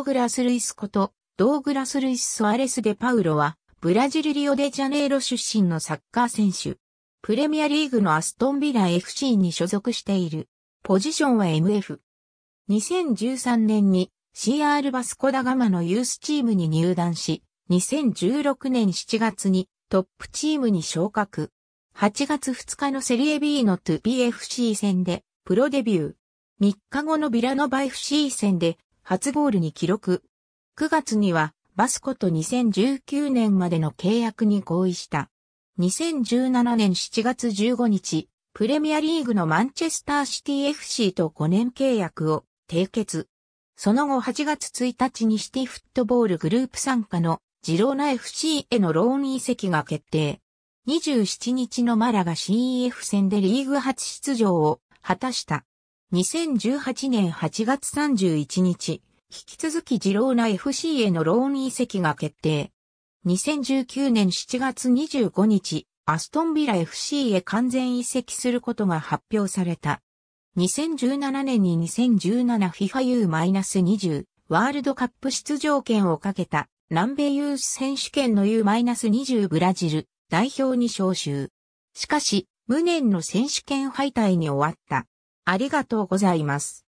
ーグラス・ルイスこと、ドーグラス・ルイス・ソアレス・デ・パウロは、ブラジル・リオデジャネイロ出身のサッカー選手。プレミアリーグのアストンビラ FC に所属している。ポジションは MF。2013年に CR バスコダガマのユースチームに入団し、2016年7月にトップチームに昇格。8月2日のセリエ B の 2PFC 戦でプロデビュー。3日後のビラノバ FC 戦で初ゴールに記録。9月にはバスコと2019年までの契約に合意した。2017年7月15日、プレミアリーグのマンチェスターシティ FC と5年契約を締結。その後8月1日にシティフットボールグループ参加のジローナ FC へのローン移籍が決定。27日のマラが CEF 戦でリーグ初出場を果たした。2018年8月31日、引き続きジローナ FC へのローン移籍が決定。2019年7月25日、アストンビラ FC へ完全移籍することが発表された。2017年に 2017FIFAU-20 ワールドカップ出場権をかけた南米ユース選手権の U-20 ブラジル代表に招集。しかし、無念の選手権敗退に終わった。ありがとうございます。